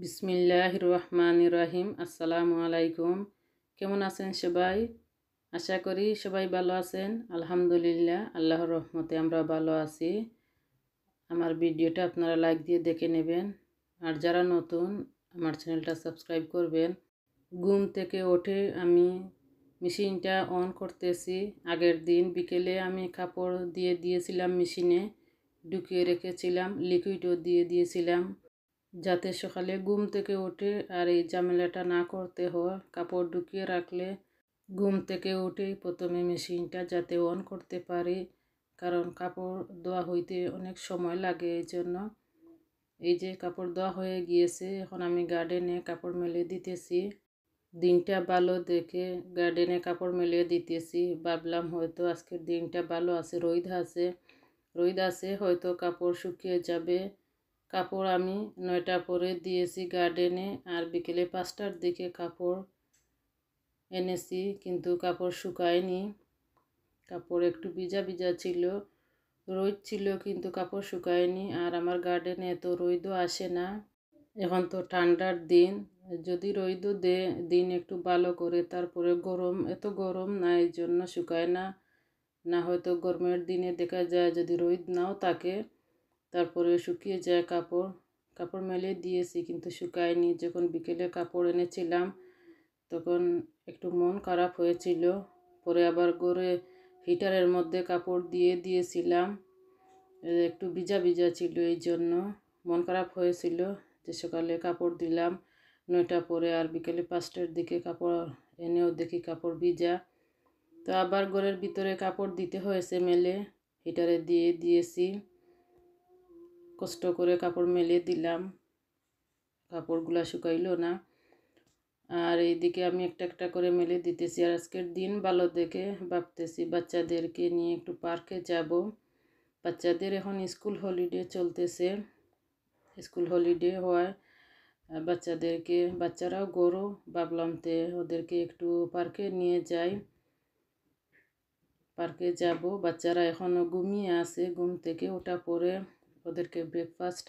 বিসমিল্লাহ রহমান রাহিম আসসালামু আলাইকুম কেমন আছেন সবাই আশা করি সবাই ভালো আছেন আলহামদুলিল্লাহ আল্লাহর রহমতে আমরা ভালো আছি আমার ভিডিওটা আপনারা লাইক দিয়ে দেখে নেবেন আর যারা নতুন আমার চ্যানেলটা সাবস্ক্রাইব করবেন ঘুম থেকে ওঠে আমি মেশিনটা অন করতেছি আগের দিন বিকেলে আমি কাপড় দিয়ে দিয়েছিলাম মেশিনে ঢুকিয়ে রেখেছিলাম লিকুইডও দিয়ে দিয়েছিলাম যাতে সকালে ঘুম থেকে উঠে আর এই ঝামেলাটা না করতে হয় কাপড় ঢুকিয়ে রাখলে ঘুম থেকে উঠেই প্রথমে মেশিনটা যাতে অন করতে পারি কারণ কাপড় ধোয়া হইতে অনেক সময় লাগে এই জন্য এই যে কাপড় ধোয়া হয়ে গিয়েছে এখন আমি গার্ডেনে কাপড় মেলে দিতেছি দিনটা ভালো দেখে গার্ডেনে কাপড় মেলিয়ে দিতেছি ভাবলাম হয়তো আজকের দিনটা ভালো আছে রোদ আছে রোদ আছে হয়তো কাপড় শুকিয়ে যাবে কাপড় আমি নয়টা পরে দিয়েছি গার্ডেনে আর বিকেলে পাঁচটার দিকে কাপড় এনেছি কিন্তু কাপড় শুকায়নি কাপড় একটু ভিজা ভিজা ছিল রোদ ছিল কিন্তু কাপড় শুকায়নি আর আমার গার্ডেনে এত রোদও আসে না এখন তো ঠান্ডার দিন যদি রোদও দে দিন একটু ভালো করে তারপরে গরম এত গরম না এই জন্য শুকায় না না হয়তো গরমের দিনে দেখা যায় যদি রোদ নাও থাকে তারপরে শুকিয়ে যায় কাপড় কাপড় মেলে দিয়েছি কিন্তু শুকায়নি যখন বিকেলে কাপড় এনেছিলাম তখন একটু মন খারাপ হয়েছিল পরে আবার গড়ে হিটারের মধ্যে কাপড় দিয়ে দিয়েছিলাম একটু ভিজা ভিজা ছিল এই জন্য মন খারাপ হয়েছিল যে সকালে কাপড় দিলাম নয়টা পরে আর বিকেলে পাঁচটার দিকে কাপড় এনেও দেখি কাপড় ভিজা তো আবার ঘরের ভিতরে কাপড় দিতে হয়েছে মেলে হিটারে দিয়ে দিয়েছি কষ্ট করে কাপড় মেলে দিলাম কাপড়গুলো শুকাইল না আর এইদিকে আমি একটা একটা করে মেলে দিতেছি আর আজকের দিন ভালো দেখে ভাবতেছি বাচ্চাদেরকে নিয়ে একটু পার্কে যাব বাচ্চাদের এখন স্কুল হলিডে চলতেছে স্কুল হলিডে হওয়ায় বাচ্চাদেরকে বাচ্চারাও গরু ভাবলামতে ওদেরকে একটু পার্কে নিয়ে যাই পার্কে যাব বাচ্চারা এখনও ঘুমিয়ে আছে ঘুম থেকে ওটা পরে ওদেরকে ব্রেকফাস্ট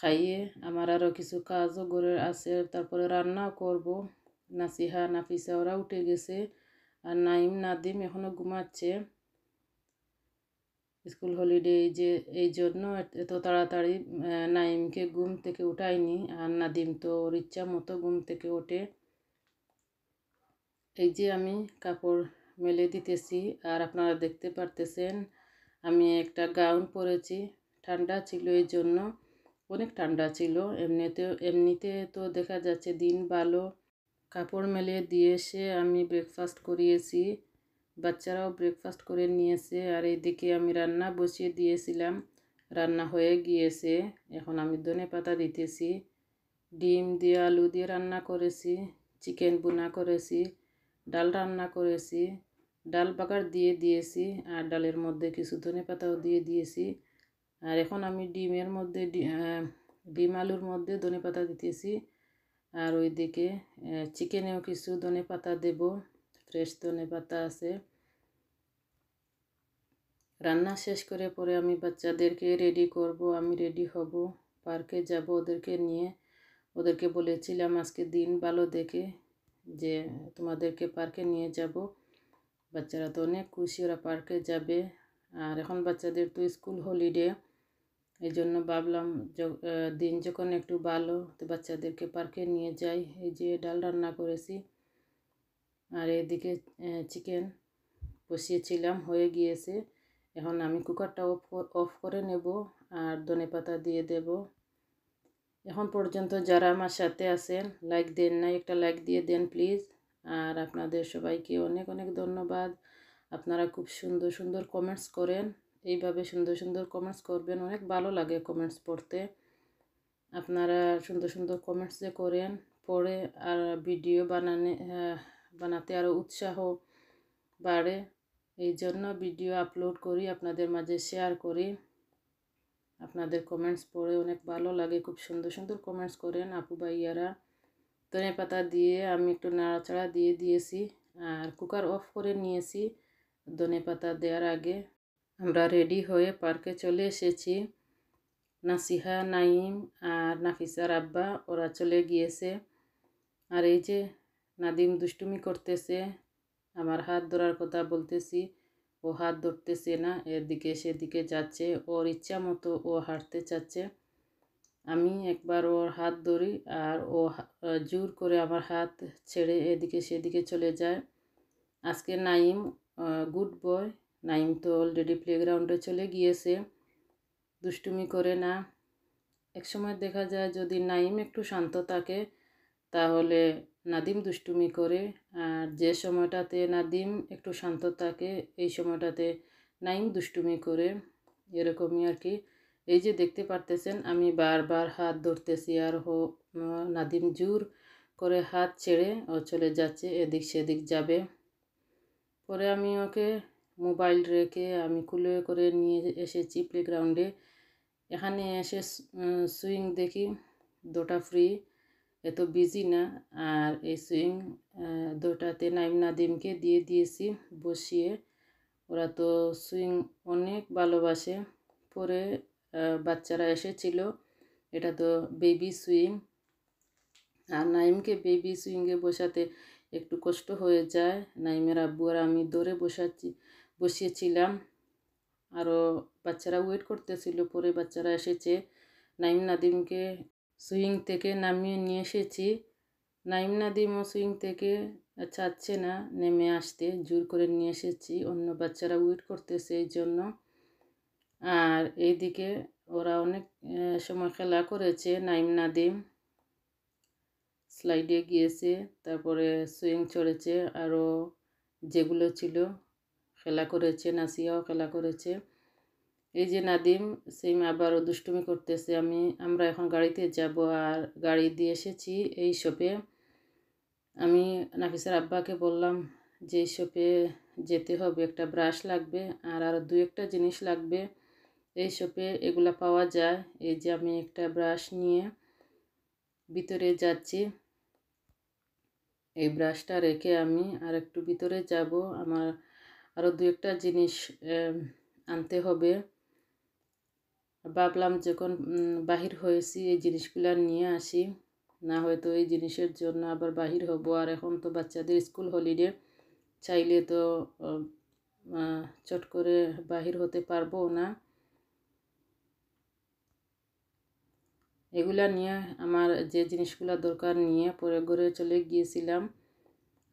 খাইয়ে আমার আরও কিছু কাজও করে আছে তারপরে রান্নাও করব নাসিহা নাফিসা ওরা উঠে গেছে আর নাইম নাদিম এখনও ঘুমাচ্ছে স্কুল হলিডে যে এই জন্য এত তাড়াতাড়ি নাইমকে ঘুম থেকে উঠায়নি আর নাদিম তো ওর ইচ্ছা মতো ঘুম থেকে ওঠে এই যে আমি কাপড় মেলে দিতেছি আর আপনারা দেখতে পারতেছেন আমি একটা গাউন পরেছি ঠান্ডা ছিল এই জন্য অনেক ঠান্ডা ছিল এমনিতে এমনিতে তো দেখা যাচ্ছে দিন ভালো কাপড় মেলে দিয়ে এসে আমি ব্রেকফাস্ট করিয়েছি বাচ্চারাও ব্রেকফাস্ট করে নিয়েছে আর এইদিকে আমি রান্না বসিয়ে দিয়েছিলাম রান্না হয়ে গিয়েছে এখন আমি ধনে পাতা দিতেছি ডিম দিয়ে আলু দিয়ে রান্না করেছি চিকেন বোনা করেছি ডাল রান্না করেছি ডাল বাগার দিয়ে দিয়েছি আর ডালের মধ্যে কিছু ধনে পাতাও দিয়ে দিয়েছি আর এখন আমি ডিমের মধ্যে ডিম আলুর মধ্যে ধনে পাতা দিতেছি আর ওইদিকে চিকেনেও কিছু ধনে পাতা দেব ফ্রেশ ধনে পাতা আছে রান্না শেষ করে পরে আমি বাচ্চাদেরকে রেডি করব আমি রেডি হব পার্কে যাব ওদেরকে নিয়ে ওদেরকে বলেছিলাম আজকে দিন ভালো দেখে যে তোমাদেরকে পার্কে নিয়ে যাব বাচ্চারা তো অনেক খুশি ওরা পার্কে যাবে আর এখন বাচ্চাদের তো স্কুল হলিডে এই জন্য ভাবলাম দিন যখন একটু ভালো তো বাচ্চাদেরকে পার্কে নিয়ে যাই এই যে ডাল রান্না করেছি আর এদিকে চিকেন বসিয়েছিলাম হয়ে গিয়েছে এখন আমি কুকারটা অফ অফ করে নেব আর ধনে পাতা দিয়ে দেব এখন পর্যন্ত যারা আমার সাথে আছেন লাইক দেন না একটা লাইক দিয়ে দেন প্লিজ আর আপনাদের সবাইকে অনেক অনেক ধন্যবাদ আপনারা খুব সুন্দর সুন্দর কমেন্টস করেন এইভাবে সুন্দর সুন্দর কমেন্টস করবেন অনেক ভালো লাগে কমেন্টস পড়তে আপনারা সুন্দর সুন্দর কমেন্টস যে করেন পড়ে আর ভিডিও বানানে বানাতে আরও উৎসাহ বাড়ে এই জন্য ভিডিও আপলোড করি আপনাদের মাঝে শেয়ার করি আপনাদের কমেন্টস পড়ে অনেক ভালো লাগে খুব সুন্দর সুন্দর কমেন্টস করেন আপু ভাইয়ারা ধনে পাতা দিয়ে আমি একটু নাড়াচাড়া দিয়ে দিয়েছি আর কুকার অফ করে নিয়েছি ধনে পাতা দেওয়ার আগে আমরা রেডি হয়ে পার্কে চলে এসেছি নাসিহা নাইম আর নাফিসার আব্বা ওরা চলে গিয়েছে আর এই যে নাদিম দুষ্টুমি করতেছে আমার হাত ধরার কথা বলতেছি ও হাত ধরতেছে না এদিকে সেদিকে যাচ্ছে ওর ইচ্ছা মতো ও হাঁটতে চাচ্ছে আমি একবার ওর হাত ধরি আর ও জোর করে আমার হাত ছেড়ে এদিকে সেদিকে চলে যায় আজকে নাইম গুড বয় নাইম তো অলরেডি প্লেগ্রাউন্ডে চলে গিয়েছে দুষ্টুমি করে না একসময় দেখা যায় যদি নাইম একটু শান্ত থাকে তাহলে নাদিম দুষ্টুমি করে আর যে সময়টাতে নাদিম একটু শান্ত থাকে এই সময়টাতে নাইম দুষ্টুমি করে এরকমই আর কি এই যে দেখতে পারতেছেন আমি বারবার হাত ধরতেছি আর হো নাদিম জোর করে হাত ছেড়ে ও চলে যাচ্ছে এদিক সেদিক যাবে পরে আমি ওকে মোবাইল রেখে আমি কুলে করে নিয়ে এসেছি প্লেগ্রাউন্ডে এখানে এসে সুইং দেখি দুটা ফ্রি এত বিজি না আর এই সুইং দুটাতে নাইম নাদিমকে দিয়ে দিয়েছি বসিয়ে ওরা তো সুইং অনেক ভালোবাসে পরে বাচ্চারা এসেছিল এটা তো বেবি সুইং আর নাইমকে বেবি সুইংয়ে বসাতে একটু কষ্ট হয়ে যায় নাইমের আব্বু আর আমি দৌড়ে বসাচ্ছি বসিয়েছিলাম আরও বাচ্চারা ওয়েট করতেছিল পরে বাচ্চারা এসেছে নাইম নাদিমকে সুইং থেকে নামিয়ে নিয়ে এসেছি নাইম নাদিমও সুইং থেকে চাচ্ছে না নেমে আসতে জোর করে নিয়ে এসেছি অন্য বাচ্চারা ওয়েট করতেছে এই জন্য আর এইদিকে ওরা অনেক সময় খেলা করেছে নাইম নাদিম স্লাইডে গিয়েছে তারপরে সুইং চড়েছে আরও যেগুলো ছিল খেলা করেছে নাসিয়াও খেলা করেছে এই যে নাদিম সেম আবারও দুষ্টুমি করতেছে আমি আমরা এখন গাড়িতে যাব আর গাড়ি দিয়ে এসেছি এই শপে আমি নাফিসার আব্বাকে বললাম যে এই শপে যেতে হবে একটা ব্রাশ লাগবে আর আরও দু একটা জিনিস লাগবে এই শপে এগুলা পাওয়া যায় এই যে আমি একটা ব্রাশ নিয়ে ভিতরে যাচ্ছি এই ব্রাশটা রেখে আমি আর একটু ভিতরে যাব আমার আরও দু একটা জিনিস আনতে হবে ভাবলাম যখন বাহির হয়েছি এই জিনিসগুলো নিয়ে আসি না হয়তো এই জিনিসের জন্য আবার বাহির হব আর এখন তো বাচ্চাদের স্কুল হলিডে চাইলে তো চট করে বাহির হতে পারবো না এগুলা নিয়ে আমার যে জিনিসগুলো দরকার নিয়ে পরে ঘরে চলে গিয়েছিলাম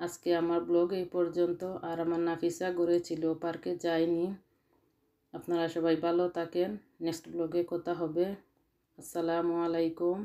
আজকে আমার ব্লগ এই পর্যন্ত আর আমার নাফিসা ঘুরেছিল পার্কে যায়নি আপনারা সবাই ভালো থাকেন নেক্সট ব্লগে কথা হবে আসসালামু আলাইকুম